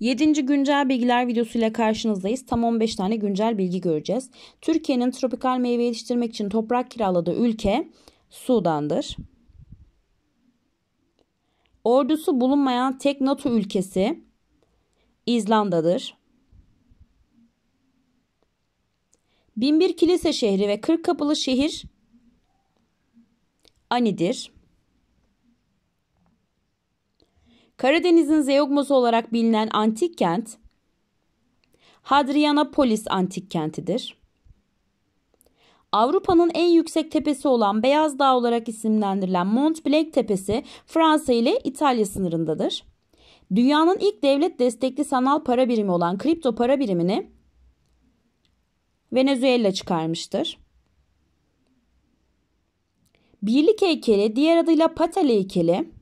7. güncel bilgiler videosuyla karşınızdayız. Tam 15 tane güncel bilgi göreceğiz. Türkiye'nin tropikal meyve yetiştirmek için toprak kiraladığı ülke Sudan'dır. Ordusu bulunmayan tek NATO ülkesi İzlanda'dır. Binbir kilise şehri ve kırk kapılı şehir Ani'dir. Karadeniz'in Zeugması olarak bilinen antik kent Hadrianapolis antik kentidir. Avrupa'nın en yüksek tepesi olan Beyaz Dağ olarak isimlendirilen Mont Blanc tepesi Fransa ile İtalya sınırındadır. Dünyanın ilk devlet destekli sanal para birimi olan kripto para birimini Venezuela çıkarmıştır. Birlik heykeli diğer adıyla Patel heykeli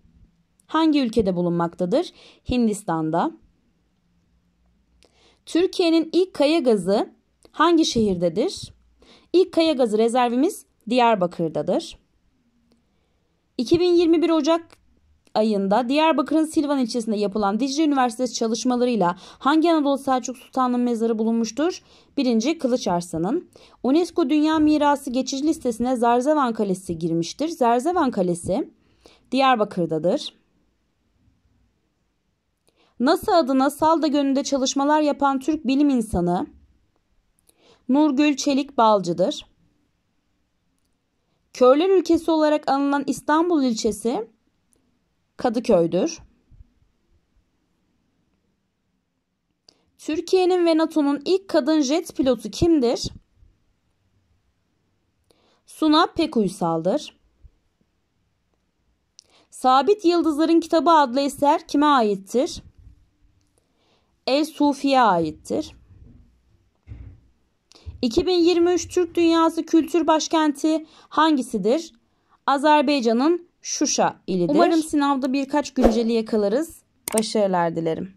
hangi ülkede bulunmaktadır? Hindistan'da. Türkiye'nin ilk kaya gazı hangi şehirdedir? İlk kaya gazı rezervimiz Diyarbakır'dadır. 2021 Ocak ayında Diyarbakır'ın Silvan ilçesinde yapılan Dicle Üniversitesi çalışmalarıyla hangi Anadolu Selçuk Sultan'ın mezarı bulunmuştur? 1. Kılıç Arslan'ın. UNESCO Dünya Mirası geçici listesine Zerzevan Kalesi girmiştir. Zerzevan Kalesi Diyarbakır'dadır. NASA adına Salda Gölü'nde çalışmalar yapan Türk bilim insanı Nurgül Çelik Balcı'dır. Körler ülkesi olarak anılan İstanbul ilçesi Kadıköy'dür. Türkiye'nin ve NATO'nun ilk kadın jet pilotu kimdir? Suna Pekuysal'dır. Sabit Yıldızların Kitabı adlı eser kime aittir? El Sufi'ye aittir. 2023 Türk Dünyası Kültür Başkenti hangisidir? Azerbaycan'ın Şuşa ilidir. Umarım sınavda birkaç günceli yakalarız. Başarılar dilerim.